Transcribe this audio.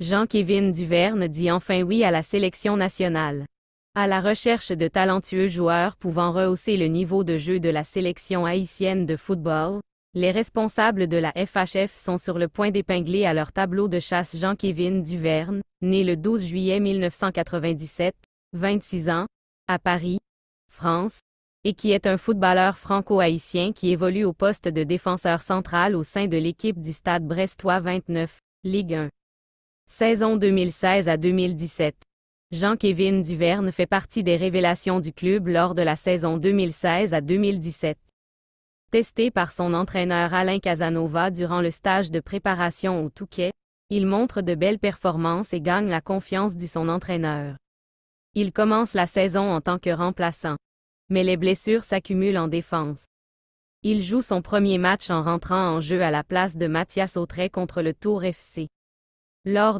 Jean-Kévin Duverne dit enfin oui à la sélection nationale. À la recherche de talentueux joueurs pouvant rehausser le niveau de jeu de la sélection haïtienne de football, les responsables de la FHF sont sur le point d'épingler à leur tableau de chasse Jean-Kévin Duverne, né le 12 juillet 1997, 26 ans, à Paris, France, et qui est un footballeur franco-haïtien qui évolue au poste de défenseur central au sein de l'équipe du Stade Brestois 29, Ligue 1. Saison 2016 à 2017. Jean-Kévin Duverne fait partie des révélations du club lors de la saison 2016 à 2017. Testé par son entraîneur Alain Casanova durant le stage de préparation au Touquet, il montre de belles performances et gagne la confiance de son entraîneur. Il commence la saison en tant que remplaçant. Mais les blessures s'accumulent en défense. Il joue son premier match en rentrant en jeu à la place de Mathias Autret contre le Tour FC. Lors